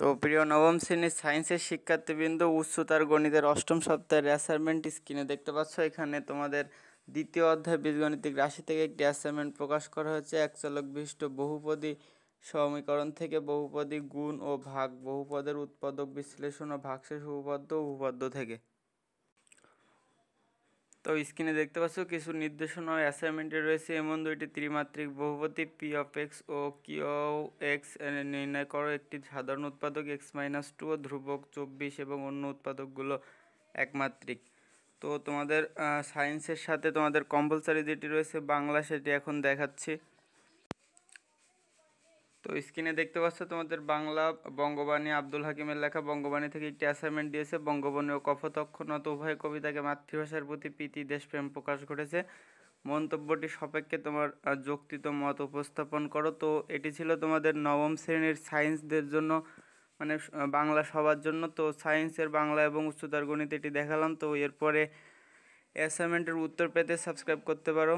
তো প্রিয় নবম শ্রেণীর সায়েন্সের শিক্ষার্থীবৃন্দ উচ্চতার গণিতের অষ্টম সপ্তাহের অ্যাসাইনমেন্ট স্ক্রিনে দেখতে পাচ্ছ এখানে তোমাদের দ্বিতীয় অধ্যায় বীজগণিতিক রাশি থেকে একটি অ্যাসাইনমেন্ট প্রকাশ করা হয়েছে এক চলক বিশিষ্ট বহুপদী সমীকরণ থেকে বহুপদী গুণ ও ভাগ বহুপদের উৎপাদক বিশ্লেষণ ও ভাগশেষ উপপাদ্য উপপাদ্য থেকে তো স্ক্রিনে দেখতে পাচ্ছ কিছু নির্দেশনা অ্যাসাইনমেন্টে রয়েছে এমন দুইটি ত্রিমাত্রিক বহুপতি পি অফ এক্স ও কিও এক্স নির্ণয় করো একটি সাধারণ উৎপাদক এক্স মাইনাস টু ও ধ্রুবক চব্বিশ এবং অন্য উৎপাদকগুলো একমাত্রিক তো তোমাদের সায়েন্সের সাথে তোমাদের কম্পালসারি যেটি রয়েছে বাংলা সেটি এখন দেখাচ্ছি তো স্ক্রিনে দেখতে পাচ্ছ তোমাদের বাংলা বঙ্গবাণী আব্দুল হাকিমের লেখা বঙ্গবাণী থেকে একটি অ্যাসাইনমেন্ট দিয়েছে বঙ্গবন্ধু ও কথোতক্ষণত উভয় কবিতাকে মাতৃভাষার প্রতি প্রীতি দেশপ্রেম প্রকাশ ঘটেছে মন্তব্যটি সাপেক্ষে তোমার যৌক্তিত মত উপস্থাপন করো তো এটি ছিল তোমাদের নবম শ্রেণীর সায়েন্সদের জন্য মানে বাংলা সবার জন্য তো সায়েন্সের বাংলা এবং উচ্চতর গণিত এটি দেখালাম তো এরপরে অ্যাসাইনমেন্টের উত্তর পেতে সাবস্ক্রাইব করতে পারো